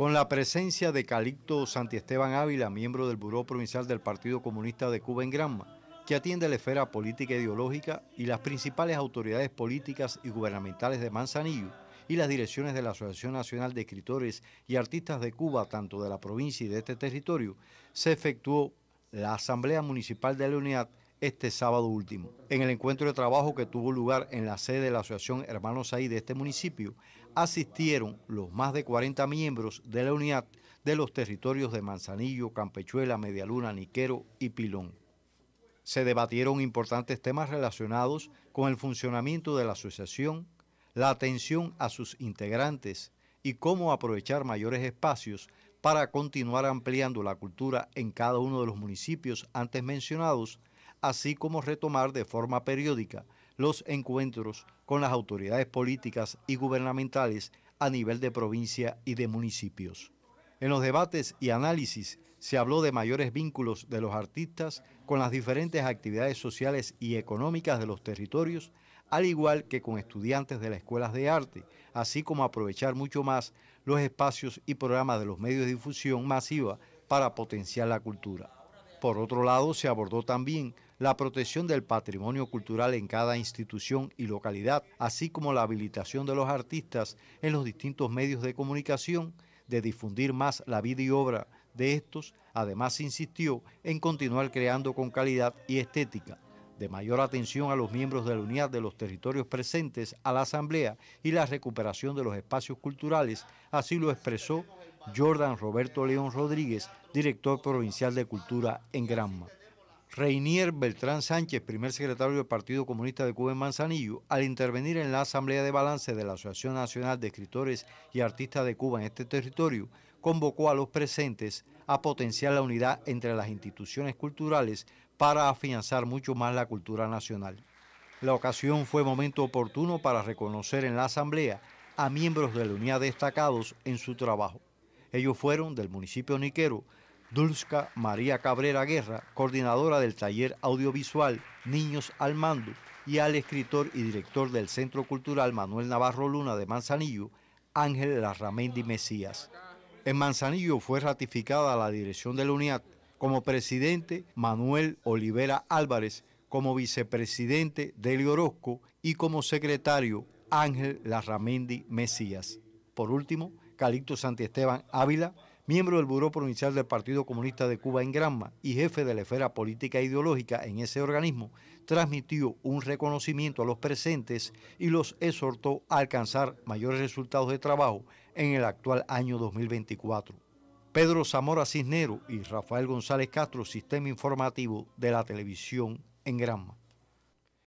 Con la presencia de Calixto Santiesteban Ávila, miembro del Buró Provincial del Partido Comunista de Cuba en Granma, que atiende la esfera política e ideológica y las principales autoridades políticas y gubernamentales de Manzanillo y las direcciones de la Asociación Nacional de Escritores y Artistas de Cuba, tanto de la provincia y de este territorio, se efectuó la Asamblea Municipal de la Unidad este sábado último. En el encuentro de trabajo que tuvo lugar en la sede de la Asociación Hermanos Ahí de este municipio, asistieron los más de 40 miembros de la unidad de los territorios de Manzanillo, Campechuela, Medialuna, Niquero y Pilón. Se debatieron importantes temas relacionados con el funcionamiento de la asociación, la atención a sus integrantes y cómo aprovechar mayores espacios para continuar ampliando la cultura en cada uno de los municipios antes mencionados así como retomar de forma periódica los encuentros con las autoridades políticas y gubernamentales a nivel de provincia y de municipios. En los debates y análisis se habló de mayores vínculos de los artistas con las diferentes actividades sociales y económicas de los territorios, al igual que con estudiantes de las escuelas de arte, así como aprovechar mucho más los espacios y programas de los medios de difusión masiva para potenciar la cultura. Por otro lado, se abordó también la protección del patrimonio cultural en cada institución y localidad, así como la habilitación de los artistas en los distintos medios de comunicación de difundir más la vida y obra de estos. Además, insistió en continuar creando con calidad y estética de mayor atención a los miembros de la unidad de los territorios presentes a la Asamblea y la recuperación de los espacios culturales, así lo expresó Jordan Roberto León Rodríguez, director provincial de Cultura en Granma. Reinier Beltrán Sánchez, primer secretario del Partido Comunista de Cuba en Manzanillo, al intervenir en la Asamblea de Balance de la Asociación Nacional de Escritores y Artistas de Cuba en este territorio, convocó a los presentes a potenciar la unidad entre las instituciones culturales para afianzar mucho más la cultura nacional. La ocasión fue momento oportuno para reconocer en la Asamblea a miembros de la unidad destacados en su trabajo. Ellos fueron del municipio Niquero, ...Dulzka María Cabrera Guerra, coordinadora del taller audiovisual Niños al Mando, y al escritor y director del Centro Cultural Manuel Navarro Luna de Manzanillo, Ángel Larramendi Mesías. En Manzanillo fue ratificada la dirección de la UNIAT como presidente Manuel Olivera Álvarez, como vicepresidente Delio Orozco y como secretario Ángel Larramendi Mesías. Por último, Calixto Esteban Ávila, miembro del Buró Provincial del Partido Comunista de Cuba en Granma y jefe de la esfera política e ideológica en ese organismo, transmitió un reconocimiento a los presentes y los exhortó a alcanzar mayores resultados de trabajo en el actual año 2024. Pedro Zamora Cisnero y Rafael González Castro, Sistema Informativo de la Televisión en Granma.